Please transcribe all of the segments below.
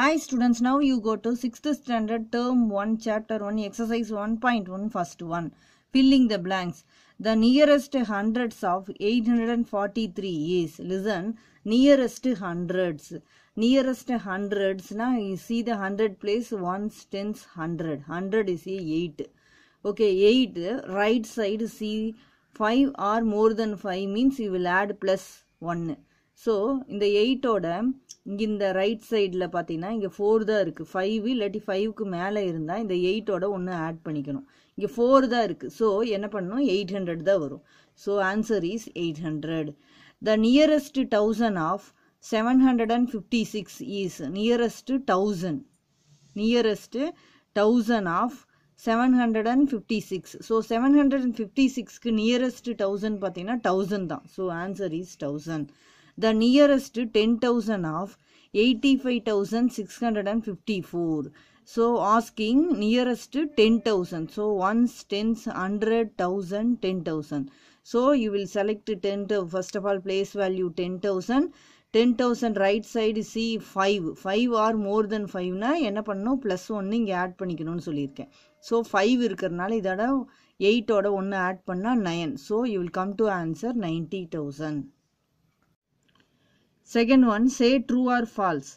Hi students, now you go to 6th standard term 1 chapter 1 exercise 1.1 first one. Filling the blanks. The nearest hundreds of 843 is, listen, nearest hundreds. Nearest hundreds, now you see the hundred place one 10's, 100. 100 is a 8. Okay, 8, right side see 5 or more than 5 means you will add plus 1. So, in the 8 order, இங்கே இந்த right சைடில் பார்த்தீங்கன்னா இங்கே four தான் இருக்குது five இல்லாட்டி ஃபைவ்க்கு மேலே இருந்தால் இந்த எயிட்டோட ஒன்று ஆட் பண்ணிக்கணும் இங்கே ஃபோர் தான் இருக்குது ஸோ என்ன பண்ணணும் எயிட் ஹண்ட்ரட் தான் வரும் so answer is eight hundred the nearest thousand of seven hundred and fifty six is nearest thousand nearest thousand of seven hundred and fifty six so seven hundred and fifty சிக்ஸ்க்கு nearest thousand பார்த்தீங்கன்னா thousand தான் so answer is thousand the nearest 10,000 of 85,654. So asking nearest 10,000. So once, thousand ten thousand so thousand. So you will select 10, first of all place value 10,000. 10,000 right side see five five or more than ஃபைவ்னா என்ன பண்ணணும் plus ஒன்று இங்கே add பண்ணிக்கணும்னு சொல்லியிருக்கேன் so five இருக்கிறனால இதோட எயிட்டோட ஒன்று ஆட் பண்ணால் nine so you will come to answer ninety thousand second one one say true or false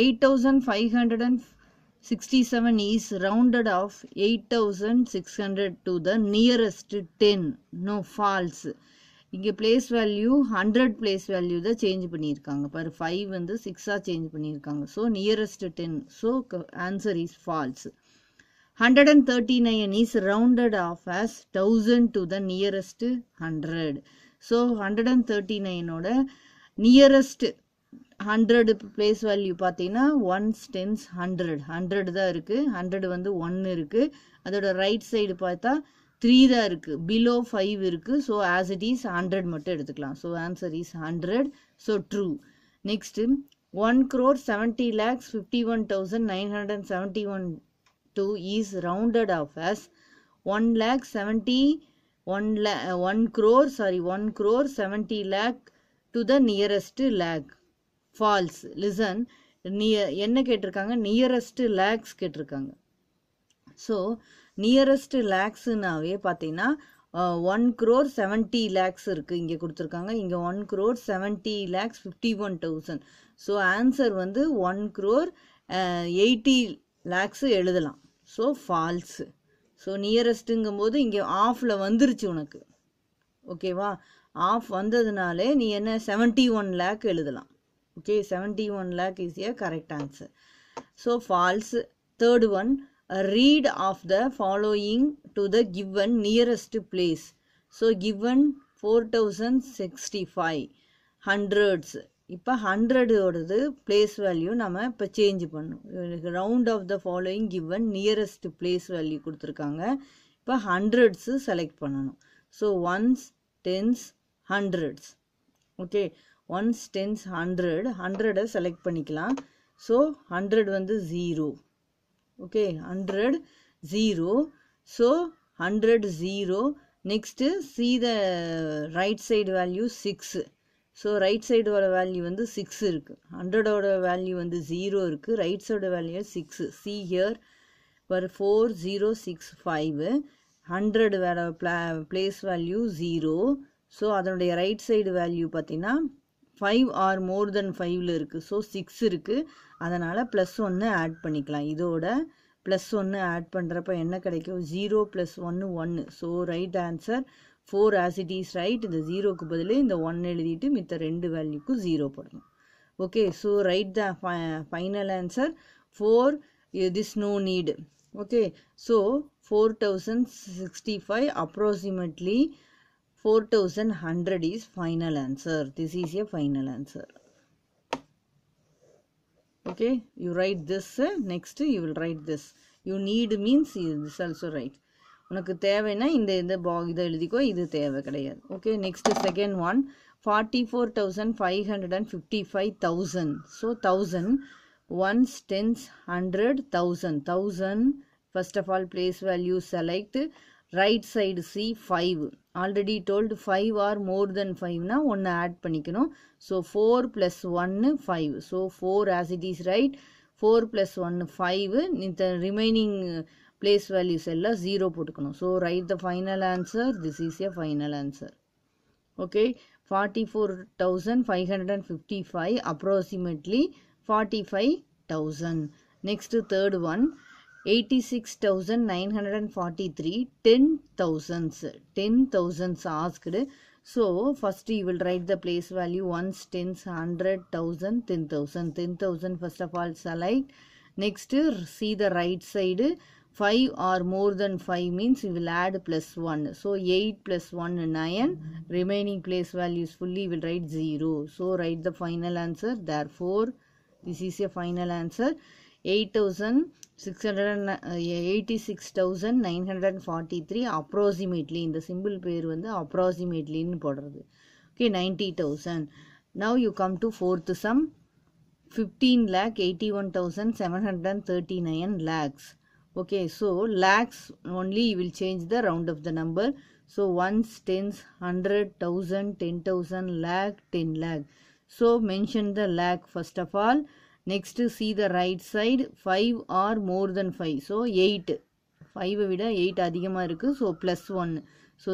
eight thousand five hundred and sixty seven First rounded off eight thousand six hundred to the nearest ten no false. இங்கே place value hundred place value தான் change பண்ணியிருக்காங்க பர் five வந்து சிக்ஸாக change பண்ணியிருக்காங்க so nearest ten so answer is false hundred and thirty nine is rounded off as thousand to the nearest hundred so hundred and thirty நைனோட nearest hundred place value பார்த்தீங்கன்னா ones tens hundred hundred தான் இருக்குது hundred வந்து ஒன்று இருக்குது அதோட right side பார்த்தா three தான் இருக்குது பிலோ ஃபைவ் இருக்குது so as it is hundred மட்டும் எடுத்துக்கலாம் so answer is hundred so true next one crore seventy lakhs fifty one thousand nine hundred and seventy one two is rounded off as one lakh seventy one லே one crore sorry one crore seventy lakh to the nearest lakh false listen நிய என்ன கேட்டிருக்காங்க nearest lakhs கேட்டிருக்காங்க so nearest லேக்ஸுனாவே பார்த்தீங்கன்னா one crore seventy lakhs இருக்குது இங்கே கொடுத்துருக்காங்க இங்கே one crore seventy lakhs fifty one thousand so answer வந்து ஒன் க்ரோர் எயிட்டி லேக்ஸு எழுதலாம் ஸோ ஃபால்ஸு ஸோ நியரஸ்ட்டுங்கும் போது இங்கே ஆஃபில் வந்துருச்சு உனக்கு ஓகேவா ஆஃப் வந்ததுனாலே நீ என்ன செவன்ட்டி ஒன் லேக் எழுதலாம் okay seventy one lakh is a correct answer so false third one read off the following to the given nearest place so given four thousand sixty five hundreds இப்போ ஹண்ட்ரடோடது பிளேஸ் வேல்யூ நம்ம இப்போ change பண்ணணும் round off the following given nearest place value கொடுத்துருக்காங்க இப்போ hundreds select பண்ணணும் so ones tens hundreds okay ones tens hundred ஹண்ட்ரடை select பண்ணிக்கலாம் ஸோ ஹண்ட்ரட் வந்து zero okay hundred zero so hundred zero next see the right side value six so right சைடோட value வந்து six இருக்குது ஹண்ட்ரடோட value வந்து zero இருக்குது right side value six see here ஒரு four zero six five hundred வேற ப்ளா place value zero so அதனுடைய ரைட் சைடு வேல்யூ பார்த்தீங்கன்னா ஃபைவ் ஆர் மோர் தென் ஃபைவ்ல இருக்குது ஸோ சிக்ஸ் இருக்குது அதனால் ப்ளஸ் ஒன்று ஆட் பண்ணிக்கலாம் இதோட ப்ளஸ் ஒன்று ஆட் பண்ணுறப்ப என்ன கிடைக்கும் ஜீரோ ப்ளஸ் ஒன்று ஒன்று so write answer four as it is right இந்த ஜீரோக்கு பதில் இந்த ஒன் எழுதிட்டு மித்த ரெண்டு வேல்யூக்கும் ஜீரோ போடணும் okay so write the final answer for this no need okay so four thousand sixty five approximately 4100 is final answer. This is a final answer. Okay, you write this. Uh, next, you will write this. You need means this also write. உனக்கு தேவைன்னா இந்த இந்த பா இதை எழுதிக்கோ இது தேவை கிடையாது okay next second one forty four thousand five hundred and fifty five thousand so thousand ones tens hundred thousand thousand first of all place value select right side c 5 already told 5 or more than 5 na 1 add panikkanum so 4 plus 1 5 so 4 as it is right 4 plus 1 5 in the remaining uh, place values ella 0 potukkanum so write the final answer this is a final answer okay 44555 approximately 45000 next third one 86,943 10 thousands 10 thousands asked so first you will write the place value ones tens hundred thousand ten ten thousand. First of all select next see the right side 5 or more than 5 means you will add plus 1 so 8 plus 1 9 remaining place values fully will write 0 so write the final answer therefore this is a final answer uh, 86,943 approximately in the symbol pair and the approximately in border okay 90,000 now you come to fourth sum 15 lakh 81,739 lakhs okay so lakhs only will change the round of the number so one, tens, hundred, thousand ten thousand lakh ten lakh so mention the lakh first of all next see the right side 5 or more than 5 so 8 5 விட 8 அதிகமாக இருக்குது so plus ஒன்று So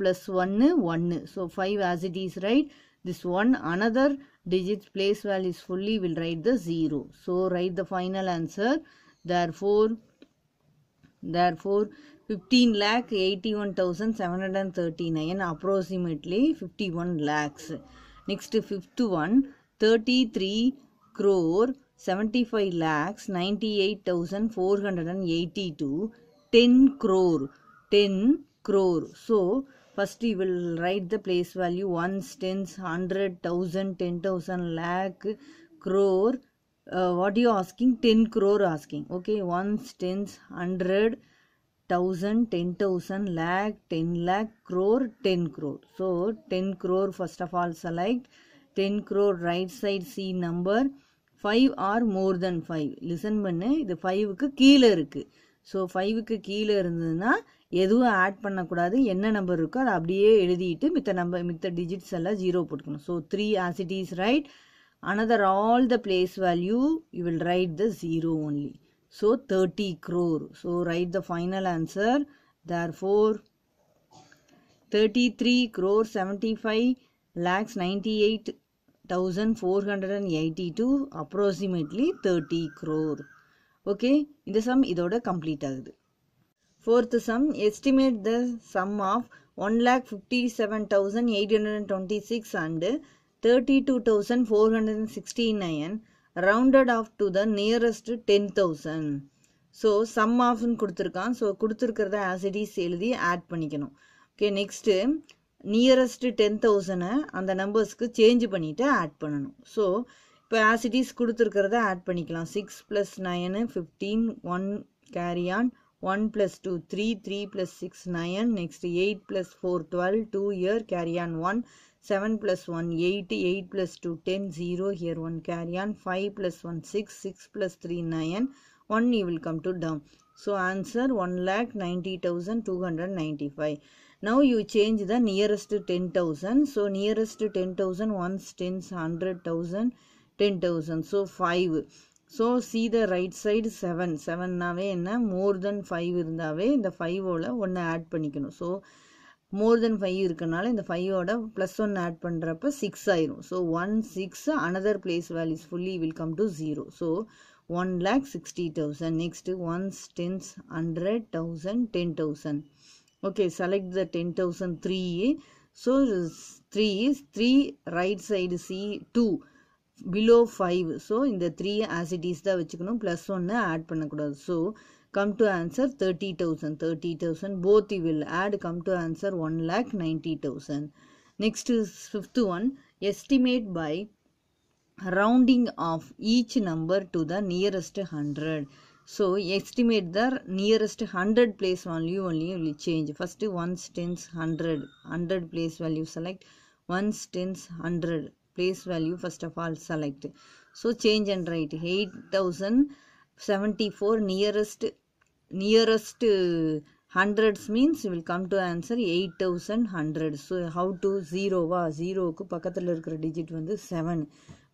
plus one ஒன்று one so so five as it is right. this one another digit place value is fully will write the 0 so write the final answer therefore therefore 15 lakh 81739 approximately 51 lakhs next fifth one 33 crore 75 lakhs 98,482 10 crore 10 crore. So, first we will write the place value 1, 10, hundred thousand ten thousand 10,000, lakh, crore. Uh, what you asking? 10 crore asking. Okay, 1, 10, hundred thousand ten thousand 10,000, lakh, 10 lakh, crore, 10 crore. So, 10 crore first of all select. 10 crore right side C number. Five or more than five listen பண்ணு இது ஃபைவுக்கு கீழே இருக்குது so ஃபைவுக்கு கீழே இருந்ததுன்னா எதுவும் add பண்ணக்கூடாது என்ன number இருக்கோ அதை அப்படியே எழுதிட்டு மித்த நம்பர் மித்த டிஜிட்ஸ் எல்லாம் ஜீரோ போட்டுக்கணும் so three as it is right another all the place value you will write the zero only so thirty crore so write the final answer therefore thirty three crore seventy five lakhs ninety eight thousand four hundred and eighty two approximately thirty crore okay இந்த sum இதோட complete ஆகுது fourth sum estimate the sum of one lakh fifty seven thousand eight hundred and twenty six and thirty two thousand four hundred and sixty nine rounded off to the nearest ten thousand so sum ஆஃப்னு கொடுத்துருக்கான் so கொடுத்துருக்கிறத as it is எழுதி add பண்ணிக்கணும் okay next nearest ten தௌசண்டை அந்த நம்பர்ஸ்க்கு change பண்ணிவிட்டு add பண்ணணும் ஸோ இப்போ ஆசிட்டிஸ் கொடுத்துருக்கிறத ஆட் பண்ணிக்கலாம் six plus nine fifteen one carry on one plus two three three plus six nine next eight plus four twelve two here carry on one seven plus one eight eight plus two ten zero here one carry on five plus one six six plus three nine one ஈ will come to down So answer 1 lakh 90,295. Now you change the nearest 10,000. So nearest 10,000, once tens, 100,000, 10,000. So 5. So see the right side 7. 7 நாவே என்ன more than 5 இருந்தாவே இந்த 5 ஓல ஒன்று add பண்ணிக்கணும் so more than five இருக்கனால இந்த ஃபைவோட ப்ளஸ் ஒன் ஆட் பண்ணுறப்ப சிக்ஸ் ஆயிரும் so one six another place values fully will come to zero so one lakh sixty thousand next ones tens hundred thousand ten thousand okay select the ten thousand three so three is three right side see two below five so இந்த த்ரீ as it is தான் வச்சுக்கணும் plus ஒன்று add பண்ணக்கூடாது so come to answer thirty thousand thirty thousand both will add come to answer one lakh ninety thousand next fifth one estimate by rounding off each number to the nearest 100 so estimate the nearest 100 place value only will change first one stands 100 100 place value select one stands 100 place value first of all select so change and write 8074 nearest nearest hundreds means will come to answer eight So how to zero to zero. ஜீரோவுக்கு பக்கத்தில் இருக்கிற digit வந்து seven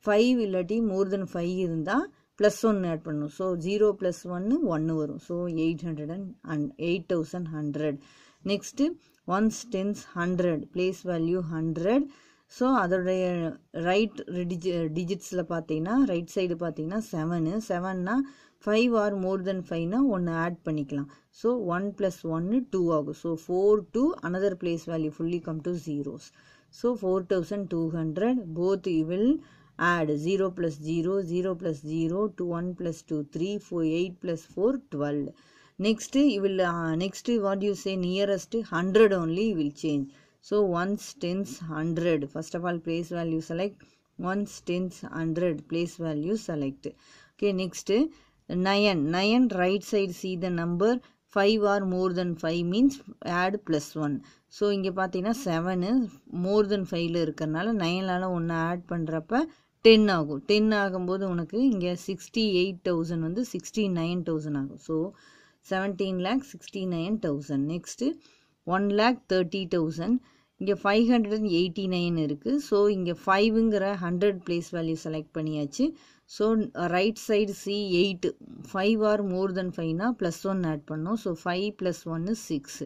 five இல்லாட்டி more than five இருந்தால் plus ஒன்று add பண்ணணும் so zero plus ஒன்று ஒன்று வரும் so eight hundred and and eight thousand hundred next ones tens hundred place value hundred so அதோடைய ரைட் டிஜி டிஜிட்ஸில் பார்த்தீங்கன்னா ரைட் சைடு பார்த்தீங்கன்னா செவனு செவன்னா ஃபைவ் ஆர் மோர் தென் ஃபைவ்னா ஒன்று ஆட் பண்ணிக்கலாம் ஸோ ஒன் ப்ளஸ் ஒன்று டூ ஆகும் so four two another place value fully come to zeros so four thousand two hundred both we'll add 0 plus 0 0 plus 0 to 1 plus 2 3 4 8 plus 4 12 next you will uh, next what you say nearest 100 only you will change so ones tens hundred first of all place value select ones tens hundred place value select okay next nine nine right side see the number five or more than five means add plus one so இங்கே பார்த்தீங்கன்னா seven மோர் than ஃபைவ்ல இருக்கிறனால நைனில் ஒன்று add பண்ணுறப்ப ten ஆகும் ten ஆகும்போது உனக்கு இங்கே சிக்ஸ்டி எயிட் தௌசண்ட் வந்து சிக்ஸ்டி நைன் தௌசண்ட் ஆகும் so seventeen lakh sixty nine thousand next one lakh thirty thousand இங்கே five hundred and eighty nine இருக்குது ஸோ இங்கே ஃபைவுங்கிற ஹண்ட்ரட் ப்ளேஸ் வேல்யூ செலக்ட் பண்ணியாச்சு so right side see eight five or more than ஃபைவ்னா plus one add பண்ணோம் so five plus ஒன்று six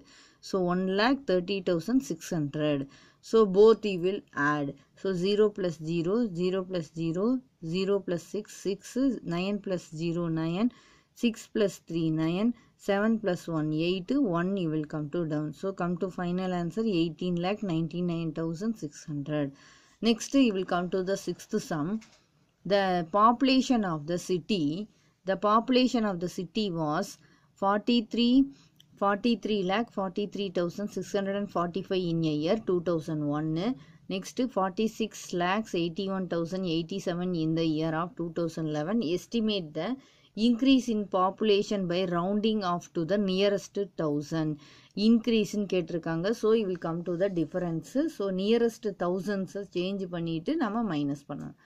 so one lakh thirty thousand six hundred So both you will add. So 0 plus 0, 0 plus 0, 0 plus 6, 6, 9 plus 0, 9, 6 plus 3, 9, 7 plus 1, 8, 1 you will come to down. So come to final answer 18 lakh 99,600. Next you will come to the sixth sum. The population of the city, the population of the city was 43 forty three lakh forty three thousand six hundred and forty five in year two thousand ஒன்று next forty six lakhs eighty one thousand eighty seven in the year of two thousand eleven estimate the increase in population by rounding off to the nearest thousand இன்க்ரீஸ்ன்னு கேட்டிருக்காங்க so we will come to the difference so nearest தௌசண்ட்ஸை change பண்ணிவிட்டு நம்ம minus பண்ணணும்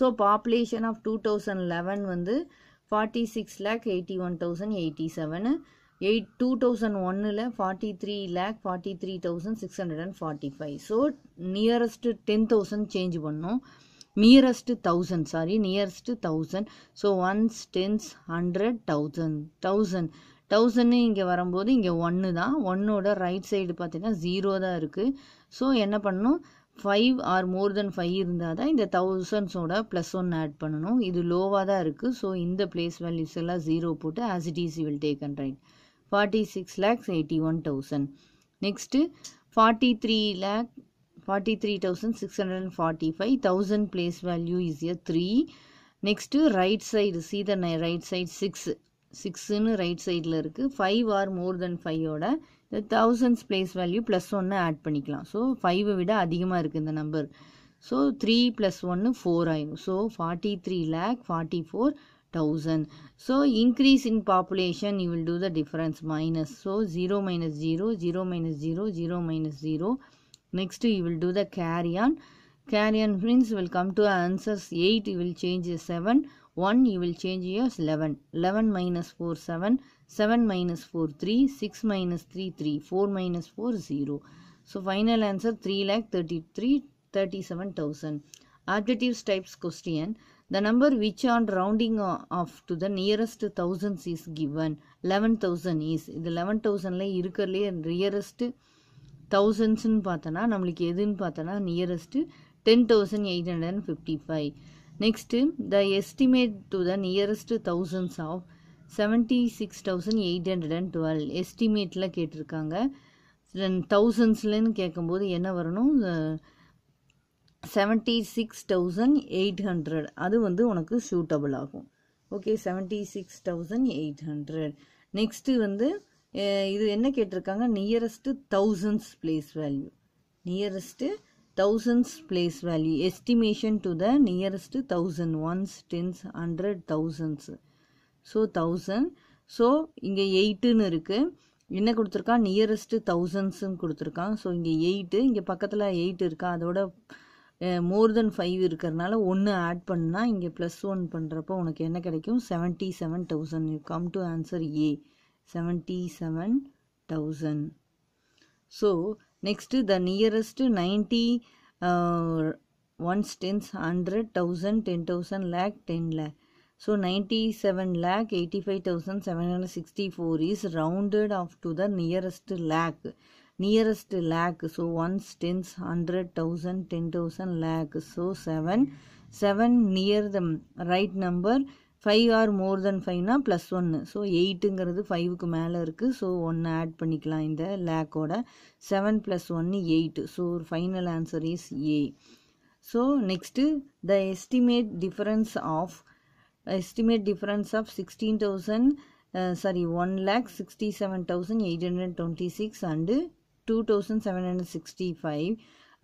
so population of two thousand eleven வந்து forty six lakh eighty one thousand eighty seven eight two thousand ஒன்னில் forty three lakh forty three thousand six hundred and forty five so nearest ten thousand change பண்ணோம் nearest thousand sorry nearest thousand so ones tens hundred thousand thousand தௌசண்ட்னு இங்கே வரும்போது இங்கே ஒன்று தான் ஒன்னோட right side பார்த்தீங்கன்னா ஜீரோ தான் இருக்குது ஸோ என்ன பண்ணணும் five or more than five இருந்தால் தான் இந்த தௌசண்ட்ஸோட ப்ளஸ் ஒன் ஆட் பண்ணணும் இது லோவாக தான் இருக்குது ஸோ இந்த பிளேஸ் வேல்யூஸ் எல்லாம் ஜீரோ போட்டு as it is will take and right forty six lakhs eighty one thousand next forty three lakh forty three thousand six hundred and forty five thousand place value is a three next right side see right side six சிக்ஸுன்னு right சைடில் இருக்குது five or more than ஃபைவோட இந்த thousands place value plus ஒன்று add பண்ணிக்கலாம் so ஃபைவை விட அதிகமாக இருக்குது இந்த நம்பர் ஸோ த்ரீ ப்ளஸ் ஒன்று ஃபோர் ஆயிடும் so forty three lakh forty four thousand so increase in population you will do the difference minus so 0 minus 0 0 minus 0 0 minus 0 next you will do the carry on carry on friends will come to answers 8 you will change 7 1 you will change your 11 11 minus 4 7 7 minus 4 3 6 minus 3 3 4 minus 4 0 so final answer 3 lakh 33 37000 Adjectives types question. The number which on rounding off to the nearest thousands is given. 11,000 is. இது 11,000ல இருக்கிறதுலே nearest தௌசண்ட்ஸ்னு பார்த்தோன்னா நம்மளுக்கு எதுன்னு பார்த்தோன்னா nearest ten thousand eight hundred and fifty five next the estimate to the nearest thousands of seventy six thousand eight hundred and twelve எஸ்டிமேட்டில் கேட்டிருக்காங்க தௌசண்ட்ஸ்லன்னு கேட்கும்போது என்ன வரணும் seventy six thousand eight hundred அது வந்து உனக்கு சூட்டபிள் ஆகும் okay seventy six thousand eight hundred next வந்து இது என்ன கேட்டிருக்காங்க nearest thousands place value nearest thousands place value estimation to the nearest thousand ones tens hundred தௌசண்ட்ஸு so thousand so இங்கே எயிட்டுன்னு இருக்குது என்ன கொடுத்துருக்கா நியரஸ்ட்டு தௌசண்ட்ஸுன்னு கொடுத்துருக்கான் ஸோ இங்கே எயிட்டு இங்கே பக்கத்தில் எயிட் இருக்கா அதோட மோர் தென் ஃபைவ் இருக்கிறனால ஒன்று ஆட் பண்ணால் இங்கே ப்ளஸ் ஒன் பண்ணுறப்போ உனக்கு என்ன கிடைக்கும் seventy seven thousand you come to answer a seventy seven thousand so next the nearest ninety ones tens hundred thousand ten thousand lakh ten lakh eighty five thousand seven hundred sixty four is rounded off to the nearest lakh nearest lakh so ones tens hundred thousand ten thousand lakh so seven seven near the right number five or more than ஃபைவ்னா plus ஒன்று so எயிட்டுங்கிறது ஃபைவுக்கு மேலே இருக்குது so ஒன்று add பண்ணிக்கலாம் இந்த லேக்கோட seven plus ஒன்று எயிட்டு ஸோ ஒரு final answer is a so next the estimate difference of estimate difference of sixteen thousand sorry one lakh sixty seven thousand eight hundred twenty six and 2765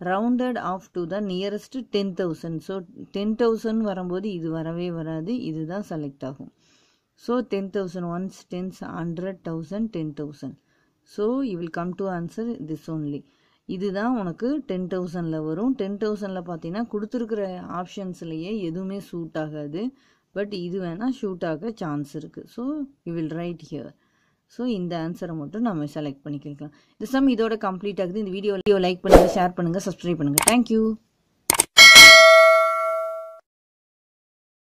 rounded off to the nearest 10000 so 10000 வரும்போது இது வரவே வராது இதுதான் select ஆகும் so 10000 once tens 100000 10000 so you will come to answer this only இதுதான் உனக்கு ten தௌசண்டில் வரும் ten தௌசண்டில் பார்த்தீங்கன்னா கொடுத்துருக்குற ஆப்ஷன்ஸ்லேயே எதுவுமே சூட் ஆகாது பட் இது வேணால் ஷூட் ஆக சான்ஸ் இருக்குது so you will write here so இந்த ஆன்சரை மட்டும் நம்ம செலக்ட் பண்ணிக்கலாம் இந்த சம் இதோட கம்ப்ளீட் ஆகுது இந்த வீடியோ லைக் பண்ணுங்கள் ஷேர் பண்ணுங்கள் சப்ஸ்கிரைப் பண்ணுங்கள் தேங்க்யூ